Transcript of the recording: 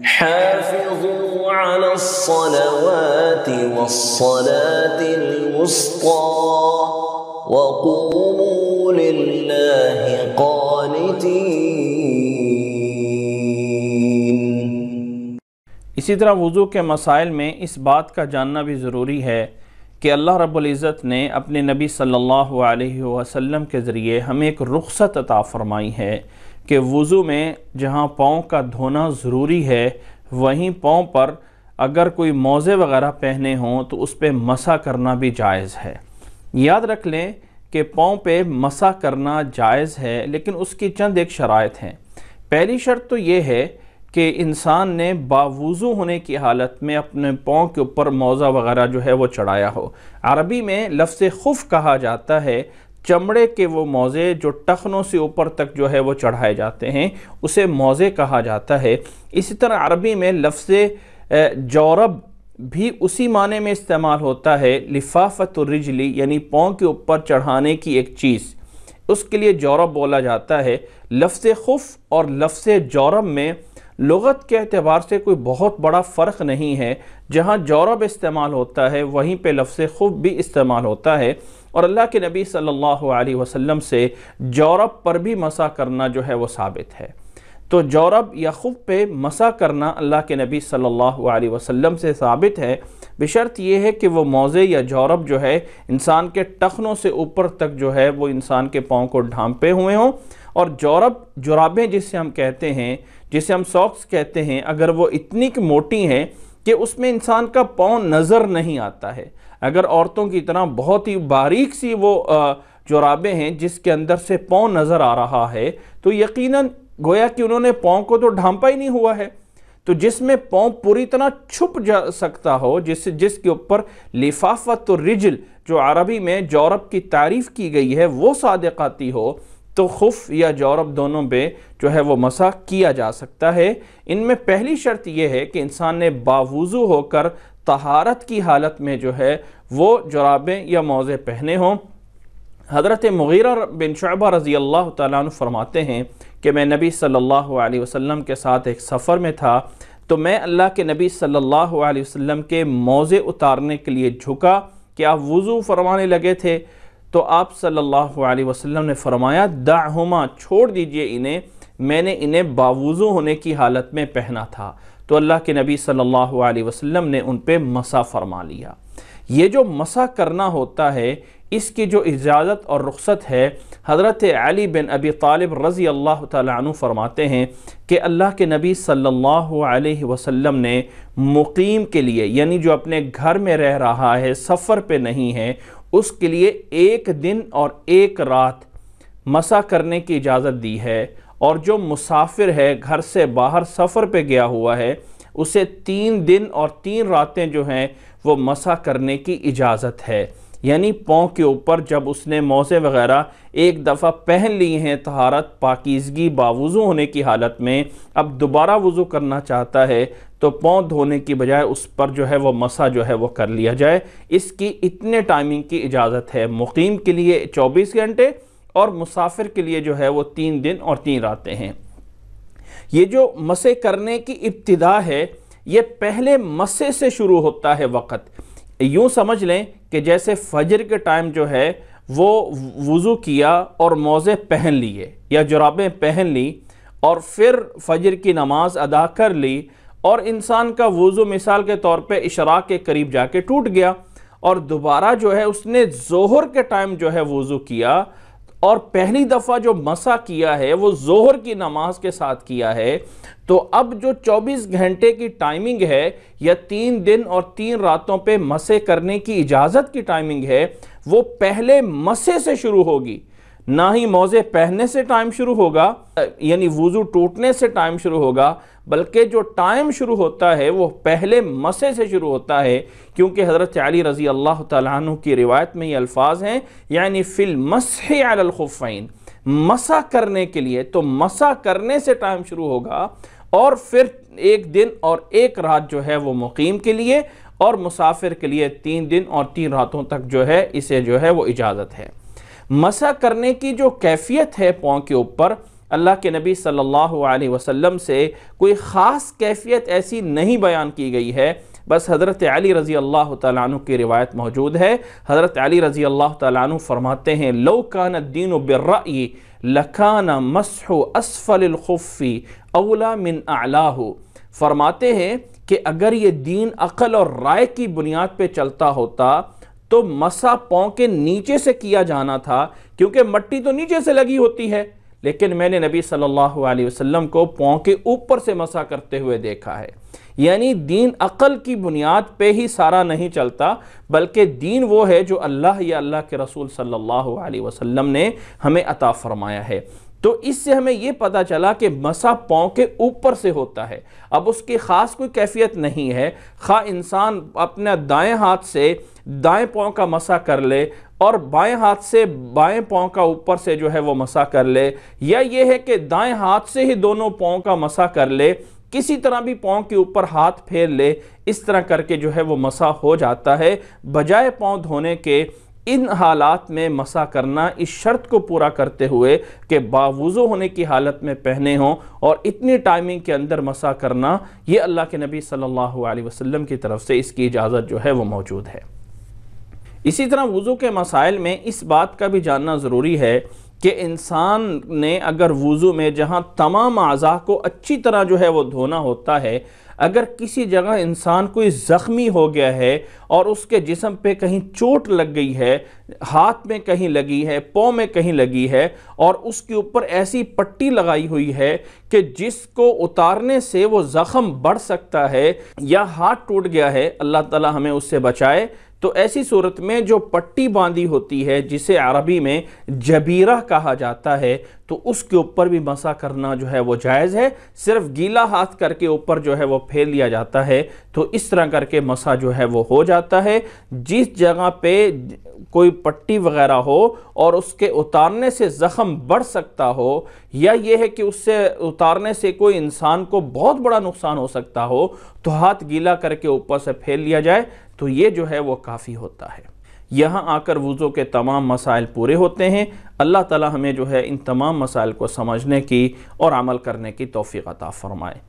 حافظوا على الصلوات والصلاة الوسطى وقوموا لله قانتين इसी तरह वज़ू के मसाइल में इस बात का जानना भी ज़रूरी है कि अल्लाह रब्बुल इज़्ज़त ने अपने नबी सल्लल्लाहु अलैहि वसल्लम के ज़रिए हमें एक रुखसत अता फ़रमाई है कि वज़ू में जहाँ पाँव का धोना ज़रूरी है वहीं पाँव पर अगर कोई मोज़े वगैरह पहने हों तो उस पर मसा करना भी जायज़ है याद रख लें कि पाँव पे मसा करना जायज़ है लेकिन उसकी चंद एक शरात हैं पहली शर्त तो ये है कि इंसान ने बावजू होने की हालत में अपने पाँव के ऊपर मोज़ा वगैरह जो है वो चढ़ाया हो अरबी में लफ्ज़ खुफ कहा जाता है चमड़े के वो मोज़े जो टखनों से ऊपर तक जो है वो चढ़ाए जाते हैं उसे मोज़े कहा जाता है इसी तरह अरबी में लफ्ज़ जौरब भी उसी माने में इस्तेमाल होता है लिफाफत रिजली यानी पाँव के ऊपर चढ़ाने की एक चीज़ उसके लिए जौरब बोला जाता है लफ्ज़ खुफ और लफ्ज़ जौरब में लगत के अतबार से कोई बहुत बड़ा फ़र्क नहीं है जहाँ जौरब इस्तेमाल होता है वहीं पर लफ्ज़ खुफ भी इस्तेमाल होता है और अल्लाह के नबी सल्लल्लाहु अलैहि वसल्लम से जौरब पर भी मसा करना जो है वो साबित है तो जौरब या खुब पे मसा करना अल्लाह के नबी सल्लल्लाहु अलैहि वसल्लम से साबित है बशर्त ये है कि वो मौज़े या जौरब जो है इंसान के टखनों से ऊपर तक जो है वो इंसान के पाँव को ढांपे हुए हों और जौरब जुराबें जिसे हम कहते हैं जिसे हम सॉक्स कहते हैं अगर वो इतनी मोटी हैं कि उसमें इंसान का पाँव नज़र नहीं आता है अगर औरतों की तरह बहुत ही बारीक सी वो चौराबे हैं जिसके अंदर से पाँव नज़र आ रहा है तो यकीनन गोया कि उन्होंने पाँव को तो ढांपा ही नहीं हुआ है तो जिसमें पाँव पूरी तरह छुप जा सकता हो जिस जिसके ऊपर लिफाफत तो रिजल जो अरबी में जौरब की तारीफ़ की गई है वो आती हो तो खुफ या जौरब दोनों पे जो है वो मसा किया जा सकता है इनमें पहली शर्त यह है कि इंसान ने बावजू होकर तहारत की हालत में जो है वो जराबें या मोज़े पहने हों हज़रत मुगीरा बिन शबा रज़ी अल्लाह तरमाते फरमाते हैं कि मैं नबी सल्लल्लाहु अलैहि वसल्लम के साथ एक सफ़र में था तो मैं अल्लाह के नबी सल्लल्लाहु अलैहि वसल्लम के मोज़े उतारने के लिए झुका कि आप वज़ू फरमाने लगे थे तो आप सल्लल्लाहु अलैहि वसल्लम ने फरमाया दाहुमा छोड़ दीजिए इन्हें मैंने इन्हें बावजू होने की हालत में पहना था तो अल्लाह के नबी सल्लल्लाहु अलैहि वसल्लम ने उन पर मसा फरमा लिया ये जो मसा करना होता है इसकी जो इजाज़त और रुख्सत है हज़रत अली बिन अबी तालिब रज़ी अल्लाह तु फरमाते हैं कि अल्लाह के नबी सल्लल्लाहु अलैहि वसल्लम ने मुकीम के लिए यानी जो अपने घर में रह रहा है सफ़र पे नहीं है उसके लिए एक दिन और एक रात मसा करने की इजाज़त दी है और जो मुसाफिर है घर से बाहर सफ़र पे गया हुआ है उसे तीन दिन और तीन रातें जो हैं वो मसा करने की इजाज़त है यानी पाँव के ऊपर जब उसने मोज़े वगैरह एक दफ़ा पहन लिए हैं तहारत पाकिजगी बावज़ू होने की हालत में अब दोबारा वज़ू करना चाहता है तो पाँव धोने की बजाय उस पर जो है वह मसा जो है वह कर लिया जाए इसकी इतने टाइमिंग की इजाज़त है मुकीम के लिए चौबीस घंटे और मुसाफिर के लिए जो है वो तीन दिन और तीन रातें हैं ये जो मसे करने की इब्तदा है ये पहले मसे से शुरू होता है वक़्त यूँ समझ लें कि जैसे फजर के टाइम जो है वो वज़ू किया और मोज़े पहन लिए या जुराबें पहन ली और फिर फजर की नमाज अदा कर ली और इंसान का वज़ू मिसाल के तौर पे इशराक के करीब जाके टूट गया और दोबारा जो है उसने जोहर के टाइम जो है वज़ू किया और पहली दफ़ा जो मसा किया है वो जोहर की नमाज के साथ किया है तो अब जो 24 घंटे की टाइमिंग है या तीन दिन और तीन रातों पे मसे करने की इजाज़त की टाइमिंग है वो पहले मसे से शुरू होगी ना ही मौज़े पहनने से टाइम शुरू होगा यानी वज़ू टूटने से टाइम शुरू होगा बल्कि जो टाइम शुरू होता है वो पहले मसे से शुरू होता है क्योंकि हज़रत अली रज़ी अल्लाह तु की रिवायत में ये अल्फाज हैं यानी फ़िल मसफ़ैन मसा करने के लिए तो मसा करने से टाइम शुरू होगा और फिर एक दिन और एक रात जो है वो मुकीम के लिए और मुसाफिर के लिए तीन दिन और तीन रातों तक जो है इसे जो है वो इजाज़त है मसा करने की जो कैफियत है पाँव के ऊपर अल्लाह के नबी सल्लल्लाहु अलैहि वसल्लम से कोई ख़ास कैफियत ऐसी नहीं बयान की गई है बस हज़रत अली रज़ी अल्लाह तु की रिवायत मौजूद है हज़रत अली रज़ी अल्लाह तु फरमाते हैं लो कान दीन बर्राई लखाना मसहु असफ़लखफ़ी अवला मिन अला फरमाते हैं कि अगर ये दीन अक़ल और राय की बुनियाद पर चलता होता तो मसा पाँव के नीचे से किया जाना था क्योंकि मट्टी तो नीचे से लगी होती है लेकिन मैंने नबी सल्लल्लाहु अलैहि वसल्लम को पाँव के ऊपर से मसा करते हुए देखा है यानी दीन अक़ल की बुनियाद पे ही सारा नहीं चलता बल्कि दीन वो है जो अल्लाह या अल्लाह के रसूल सल्लल्लाहु अलैहि वसल्लम ने हमें अता फ़रमाया है तो इससे हमें यह पता चला कि मसा पाँव के ऊपर से होता है अब उसकी ख़ास कोई कैफियत नहीं है खा इंसान अपना दाएं हाथ से दाएं पाँव का मसा कर ले और बाएं हाथ से बाएं पाँव का ऊपर से जो है वो मसा कर ले या ये है कि दाएं हाथ से ही दोनों पाँव का मसा कर ले किसी तरह भी पाँव के ऊपर हाथ फेर ले इस तरह करके जो है वो मसा हो जाता है बजाय पाँव धोने के इन हालात में मसा करना इस शर्त को पूरा करते हुए कि बावज़ू होने की हालत में पहने हों और इतनी टाइमिंग के अंदर मसा करना ये अल्लाह के नबी सल्लल्लाहु अलैहि वसल्लम की तरफ से इसकी इजाज़त जो है वो मौजूद है इसी तरह वज़ू के मसाइल में इस बात का भी जानना ज़रूरी है कि इंसान ने अगर वज़ू में जहाँ तमाम अज़ा को अच्छी तरह जो है वो धोना होता है अगर किसी जगह इंसान कोई ज़ख्मी हो गया है और उसके जिसम पे कहीं चोट लग गई है हाथ में कहीं लगी है पाँव में कहीं लगी है और उसके ऊपर ऐसी पट्टी लगाई हुई है कि जिसको उतारने से वो ज़ख़म बढ़ सकता है या हाथ टूट गया है अल्लाह ताला हमें उससे बचाए तो ऐसी सूरत में जो पट्टी बांधी होती है जिसे अरबी में जबीरा कहा जाता है तो उसके ऊपर भी मसा करना जो है वो जायज़ है सिर्फ गीला हाथ करके ऊपर जो है वो फेल लिया जाता है तो इस तरह करके मसा जो है वो हो जाता है जिस जगह पे कोई पट्टी वगैरह हो और उसके उतारने से ज़ख़म बढ़ सकता हो या यह है कि उससे उतारने से कोई इंसान को बहुत बड़ा नुकसान हो सकता हो तो हाथ गीला करके ऊपर से फेल लिया जाए तो ये जो है वो काफ़ी होता है यहाँ आकर वज़ू के तमाम मसाइल पूरे होते हैं अल्लाह ताला हमें जो है इन तमाम मसाइल को समझने की और अमल करने की तोफ़ी अता फ़रमाए